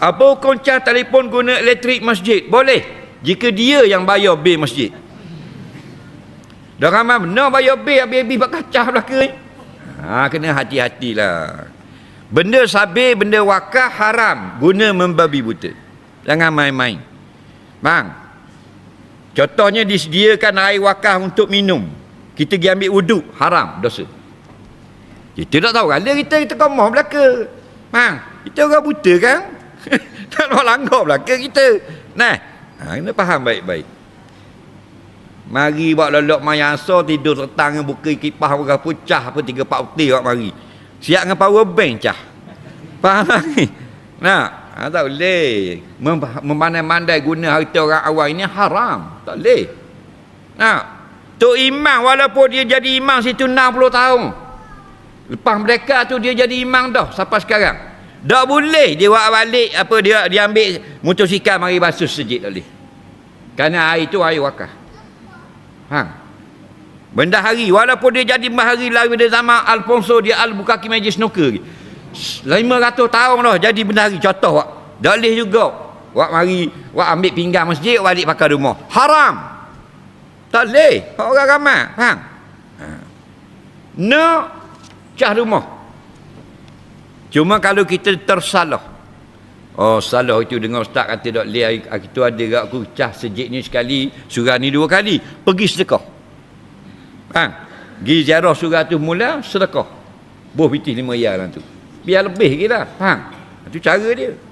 Apa hukum cas telefon guna elektrik masjid? Boleh. Jika dia yang bayar bil masjid. Dah ramai benar bayar bil habis-habis buat kacah belaka ni. Ha, kena hati-hatilah. Benda sabi benda wakah haram guna membabi buta. Jangan main-main. Bang. Contohnya disediakan air wakah untuk minum. Kita pergi ambil wuduk, haram dosa. Kita tak tahu kala kita kita komoh belaka. Bang, kita orang buta kan? Tak nak langgar pula ke kita. Nah, ha, kena faham baik-baik. Mari buat lelok mayasa, tidur tertang, buka kipah, buka pucah, apa tiga pak putih buat mari. Siap dengan power bank, cah. Faham tak ni? Nah, ha, tak boleh. Mem- memandai-mandai guna harta orang awal ini haram. Tak boleh. Nah, tu Imam walaupun dia jadi imam situ 60 tahun. Lepas mereka tu dia jadi imam dah sampai sekarang. Tak boleh dia buat balik apa dia dia ambil motosikal mari basuh sejid tadi. Karena hari itu hari wakaf. Ha. Benda hari walaupun dia jadi mahari lagi dari zaman Alfonso dia Al Bukaki Majlis Snooker. ratus tahun dah jadi benda hari contoh wak. Dalih juga. Wak mari wak ambil pinggang masjid balik pakai rumah. Haram. Tak boleh. Orang ramai, faham? Ha. ha. No cah rumah. Cuma kalau kita tersalah. Oh, salah itu dengan ustaz kata tak leh itu ada gak aku cah sejik ni sekali, surah ni dua kali. Pergi sedekah. Ha. Gi ziarah surah tu mula sedekah. Buh pitih lima yar lah tu. Biar lebih gila. Ha. Itu cara dia.